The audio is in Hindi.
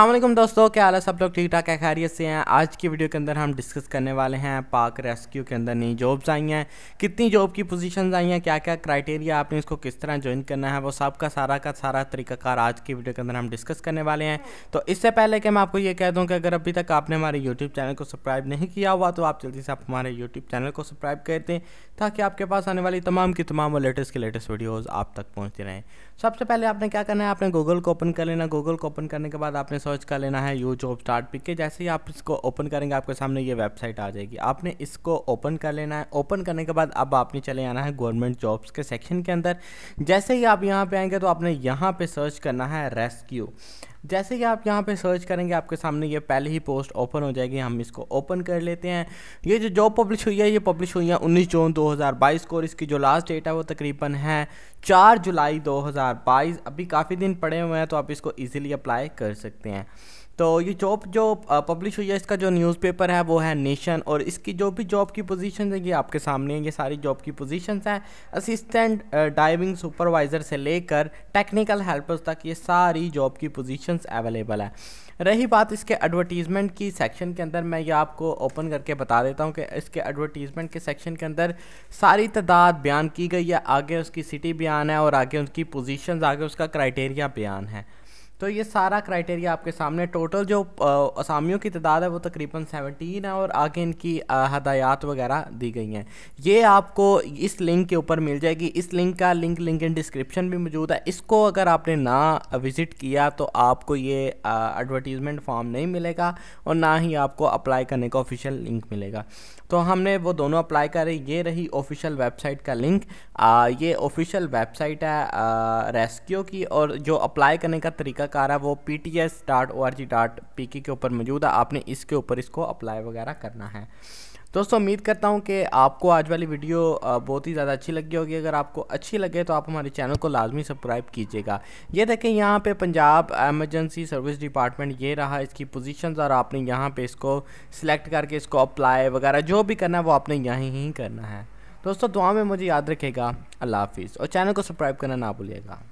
अल्लाम दोस्तों क्या हाल है सब लोग ठीक ठाक है खैरियत से हैं आज की वीडियो के अंदर हम डिस्कस करने वाले हैं पाक रेस्क्यू के अंदर नई जॉब्स आई हैं कितनी जॉब की पोजीशंस आई हैं क्या क्या क्राइटेरिया आपने इसको किस तरह ज्वाइन करना है वो सब का सारा का सारा तरीकाकार आज की वीडियो के अंदर हम डिस्कस करने वाले हैं तो इससे पहले कि मैं आपको ये कह दूँ कि अगर अभी तक आपने हमारे यूट्यूब चैनल को सब्सक्राइब नहीं किया हुआ तो आप जल्दी से आप हमारे यूट्यूब चैनल को सब्सक्राइब कर दें ताकि आपके पास आने वाली तमाम की तमाम और लेटेस्ट के लेटेस्ट वीडियोज़ आप तक पहुँचती रहें सबसे पहले आपने क्या करना है आपने गूगल को ओपन कर लेना गूगल को ओपन करने के बाद आपने सर्च कर लेना है यू जॉब स्टार्ट पिक के जैसे ही आप इसको ओपन करेंगे आपके सामने ये वेबसाइट आ जाएगी आपने इसको ओपन कर लेना है ओपन करने के बाद अब आपने चले आना है गवर्नमेंट जॉब्स के सेक्शन के अंदर जैसे ही आप यहाँ पर आएंगे तो आपने यहाँ पर सर्च करना है रेस्क्यू जैसे कि आप यहाँ पे सर्च करेंगे आपके सामने ये पहले ही पोस्ट ओपन हो जाएगी हम इसको ओपन कर लेते हैं ये जो जॉब पब्लिश हुई है ये पब्लिश हुई है उन्नीस जून 2022 को और इसकी जो लास्ट डेट है वो तकरीबन है चार जुलाई 2022 अभी काफ़ी दिन पड़े हुए हैं तो आप इसको ईजिली अप्लाई कर सकते हैं तो ये जॉब जो पब्लिश हुई है इसका जो न्यूज़पेपर है वो है नेशन और इसकी जो भी जॉब की पोजीशन है ये आपके सामने ये सारी जॉब की पोजीशंस हैं असिस्टेंट डाइविंग सुपरवाइज़र से लेकर टेक्निकल हेल्पर्स तक ये सारी जॉब की पोजीशंस अवेलेबल है रही बात इसके एडवर्टीज़मेंट की सेक्शन के अंदर मैं ये आपको ओपन करके बता देता हूँ कि इसके एडवर्टीज़मेंट के सेक्शन के अंदर सारी तादाद बयान की गई है आगे उसकी सिटी बयान है और आगे उसकी पोजीशंस आगे उसका क्राइटेरिया बयान है तो ये सारा क्राइटेरिया आपके सामने टोटल जो असामियों की तादाद है वो तकरीबन सेवनटीन है और आगे इनकी हदायत वगैरह दी गई हैं ये आपको इस लिंक के ऊपर मिल जाएगी इस लिंक का लिंक लिंक इन डिस्क्रिप्शन भी मौजूद है इसको अगर आपने ना विज़िट किया तो आपको ये एडवर्टीज़मेंट फॉर्म नहीं मिलेगा और ना ही आपको अप्लाई करने का ऑफिशियल लिंक मिलेगा तो हमने वो दोनों अप्लाई करे ये रही ऑफिशियल वेबसाइट का लिंक आ, ये ऑफिशियल वेबसाइट है रेस्क्यू की और जो अप्लाई करने का तरीका तक आ रहा है वो P T S dot O R G dot P K ऊपर मौजूद है आपने इसके ऊपर इसको अप्लाई वगैरह करना है दोस्तों उम्मीद करता हूँ कि आपको आज वाली वीडियो बहुत ही ज़्यादा अच्छी लगी होगी अगर आपको अच्छी लगे तो आप हमारे चैनल को लाजमी सब्सक्राइब कीजिएगा ये देखें यहाँ पे पंजाब एमरजेंसी सर्विस डिपार्टमेंट ये रहा इसकी पोजीशंस और आपने यहाँ पे इसको सिलेक्ट करके इसको अप्लाई वगैरह जो भी करना है वो आपने यहीं ही करना है दोस्तों दुआ में मुझे याद रखेगा अल्लाह हाफिज़ और चैनल को सब्सक्राइब करना ना भूलिएगा